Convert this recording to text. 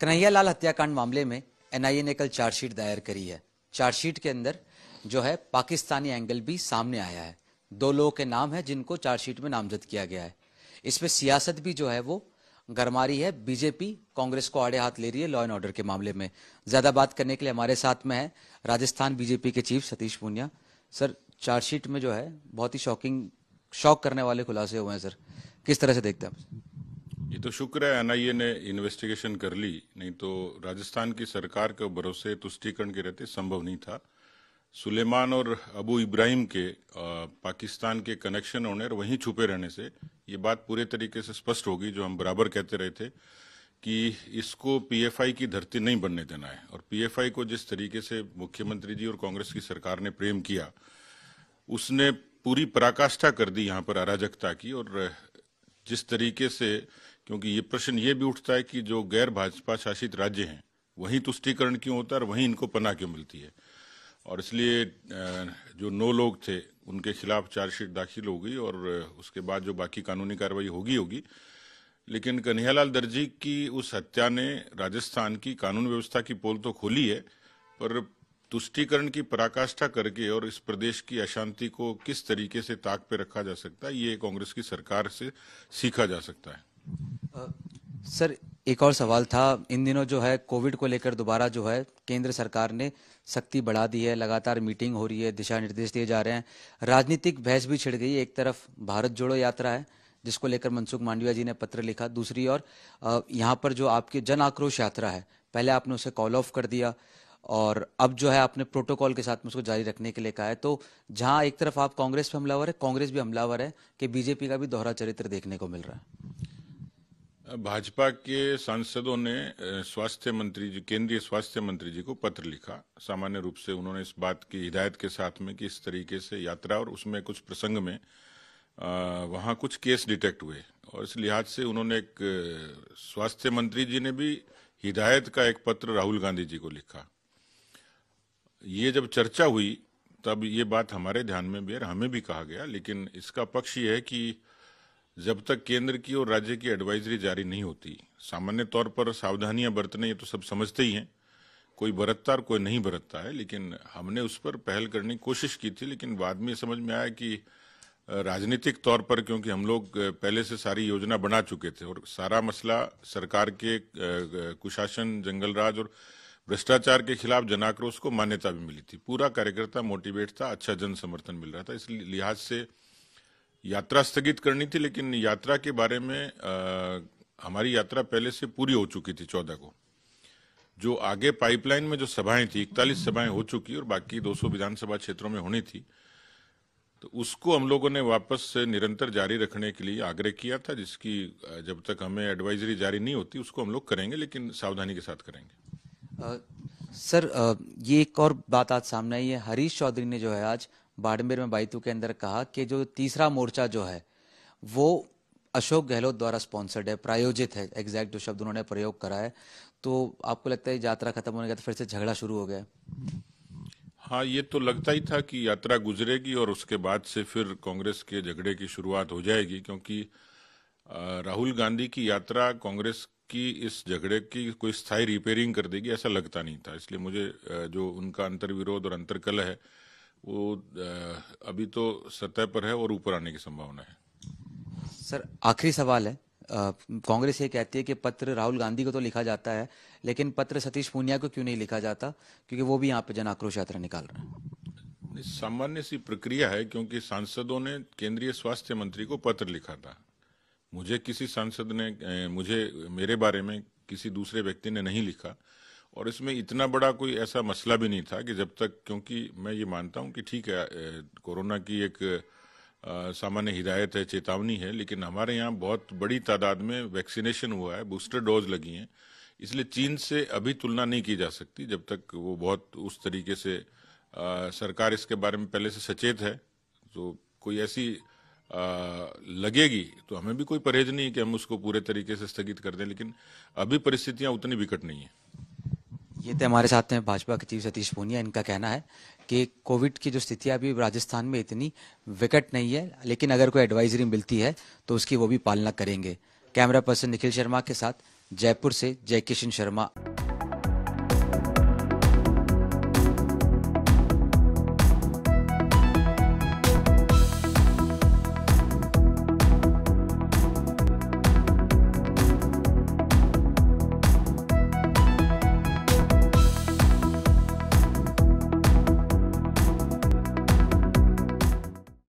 कन्हैया लाल हत्याकांड मामले में एनआईए ने कल चार्जशीट दायर करी है चार्जशीट के अंदर जो है पाकिस्तानी एंगल भी सामने आया है दो लोगों के नाम है जिनको चार्जशीट में नामजद किया गया है इसमें सियासत भी जो है वो गरमा रही है बीजेपी कांग्रेस को आड़े हाथ ले रही है लॉ एंड ऑर्डर के मामले में ज्यादा बात करने के लिए हमारे साथ में है राजस्थान बीजेपी के chief Satish Poonia sir chargesheet में जो है बहुत ही शॉकिंग शॉक करने वाले खुलासे हुए हैं सर किस तरह से देखते हैं आप ये तो शुक्र है एनआईए ने इन्वेस्टिगेशन कर ली नहीं तो राजस्थान की सरकार के भरोसे तुष्टिकरण के रहते संभव नहीं था सुलेमान और अबू इब्राहिम के पाकिस्तान के कनेक्शन होने और वहीं छुपे रहने से ये बात पूरे तरीके से स्पष्ट होगी जो हम बराबर कहते रहे थे कि इसको पीएफआई की धरती नहीं बनने देना है और पीएफआई को जिस तरीके से मुख्यमंत्री जी और कांग्रेस की सरकार ने प्रेम किया उसने पूरी पराकाष्ठा कर दी यहाँ पर अराजकता की और जिस तरीके से क्योंकि ये प्रश्न ये भी उठता है कि जो गैर भाजपा शासित राज्य हैं वहीं तुष्टिकरण क्यों होता है और वहीं इनको पना क्यों मिलती है और इसलिए जो नौ लोग थे उनके खिलाफ चार्जशीट दाखिल हो गई और उसके बाद जो बाकी कानूनी कार्रवाई होगी होगी लेकिन कन्हैयालाल दर्जी की उस हत्या ने राजस्थान की कानून व्यवस्था की पोल तो खोली है पर तुष्टिकरण की पराकाष्ठा करके और इस प्रदेश की अशांति को किस तरीके से ताक पे रखा जा सकता है ये कांग्रेस की सरकार से सीखा जा सकता है सर एक और सवाल था इन दिनों जो है कोविड को लेकर दोबारा जो है केंद्र सरकार ने सख्ती बढ़ा दी है लगातार मीटिंग हो रही है दिशा निर्देश दिए जा रहे हैं राजनीतिक बहस भी छिड़ गई एक तरफ भारत जोड़ो यात्रा है जिसको लेकर मनसुख मांडविया जी ने पत्र लिखा दूसरी और यहाँ पर जो आपकी जन आक्रोश यात्रा है पहले आपने उसे कॉल ऑफ कर दिया और अब जो है आपने प्रोटोकॉल के साथ में उसको जारी रखने के लिए कहा है तो जहाँ एक तरफ आप कांग्रेस पर हमलावर है कांग्रेस भी हमलावर है कि बीजेपी का भी दोहरा चरित्र देखने को मिल रहा है भाजपा के सांसदों ने स्वास्थ्य मंत्री जी केंद्रीय स्वास्थ्य मंत्री जी को पत्र लिखा सामान्य रूप से उन्होंने इस बात की हिदायत के साथ में कि इस तरीके से यात्रा और उसमें कुछ प्रसंग में वहाँ कुछ केस डिटेक्ट हुए और इस लिहाज से उन्होंने एक स्वास्थ्य मंत्री जी ने भी हिदायत का एक पत्र राहुल गांधी जी को लिखा ये जब चर्चा हुई तब ये बात हमारे ध्यान में भी हमें भी कहा गया लेकिन इसका पक्ष ये है कि जब तक केंद्र की और राज्य की एडवाइजरी जारी नहीं होती सामान्य तौर पर सावधानियां बरतने ये तो सब समझते ही हैं कोई बरतता और कोई नहीं बरतता है लेकिन हमने उस पर पहल करने की कोशिश की थी लेकिन बाद में समझ में आया कि राजनीतिक तौर पर क्योंकि हम लोग पहले से सारी योजना बना चुके थे और सारा मसला सरकार के कुशासन जंगलराज और भ्रष्टाचार के खिलाफ जनाक्रोश को मान्यता भी मिली थी पूरा कार्यकर्ता मोटिवेट था अच्छा जन समर्थन मिल रहा था इस लिहाज से यात्रा स्थगित करनी थी लेकिन यात्रा के बारे में आ, हमारी यात्रा पहले से पूरी हो चुकी थी चौदह को जो आगे पाइपलाइन में जो सभाएं थी इकतालीस सभाएं हो चुकी और बाकी 200 विधानसभा क्षेत्रों में होनी थी तो उसको हम लोगों ने वापस से निरंतर जारी रखने के लिए आग्रह किया था जिसकी जब तक हमें एडवाइजरी जारी नहीं होती उसको हम लोग करेंगे लेकिन सावधानी के साथ करेंगे आ, सर आ, ये एक और बात आज सामने आई है हरीश चौधरी ने जो है आज बाड़मेर में बाइतू के अंदर कहा कि जो तीसरा मोर्चा जो है वो अशोक गहलोत द्वारा स्पॉन्सर्ड है प्रायोजित है एग्जैक्ट जो शब्द उन्होंने प्रयोग करा है तो आपको लगता है यात्रा खत्म होने के बाद फिर से झगड़ा शुरू हो गया हाँ ये तो लगता ही था कि यात्रा गुजरेगी और उसके बाद से फिर कांग्रेस के झगड़े की शुरुआत हो जाएगी क्योंकि राहुल गांधी की यात्रा कांग्रेस की इस झगड़े की कोई स्थायी रिपेयरिंग कर देगी ऐसा लगता नहीं था इसलिए मुझे जो उनका अंतर्विरोध और अंतरकल है वो अभी तो सतह पर है और ऊपर आने की संभावना है सर आखिरी सवाल है कांग्रेस ये कहती है कि पत्र राहुल गांधी को तो लिखा जाता है लेकिन पत्र सतीश पूनिया को क्यों नहीं लिखा जाता क्योंकि वो भी यहाँ पे जन आक्रोश यात्रा निकाल रहे हैं सामान्य सी प्रक्रिया है क्योंकि सांसदों ने केंद्रीय स्वास्थ्य मंत्री को पत्र लिखा था मुझे किसी सांसद ने मुझे मेरे बारे में किसी दूसरे व्यक्ति ने नहीं लिखा और इसमें इतना बड़ा कोई ऐसा मसला भी नहीं था कि जब तक क्योंकि मैं ये मानता हूँ कि ठीक है कोरोना की एक सामान्य हिदायत है चेतावनी है लेकिन हमारे यहाँ बहुत बड़ी तादाद में वैक्सीनेशन हुआ है बूस्टर डोज लगी हैं इसलिए चीन से अभी तुलना नहीं की जा सकती जब तक वो बहुत उस तरीके से आ, सरकार इसके बारे में पहले से सचेत है तो कोई ऐसी आ, लगेगी तो हमें भी कोई परहेज नहीं है कि हम उसको पूरे तरीके से स्थगित कर दें लेकिन अभी परिस्थितियां उतनी विकट नहीं है ये थे तो हमारे साथ में भाजपा के चीफ सतीश पूनिया इनका कहना है कि कोविड की जो स्थिति अभी राजस्थान में इतनी विकट नहीं है लेकिन अगर कोई एडवाइजरी मिलती है तो उसकी वो भी पालना करेंगे कैमरा पर्सन निखिल शर्मा के साथ जयपुर से जयकिशन शर्मा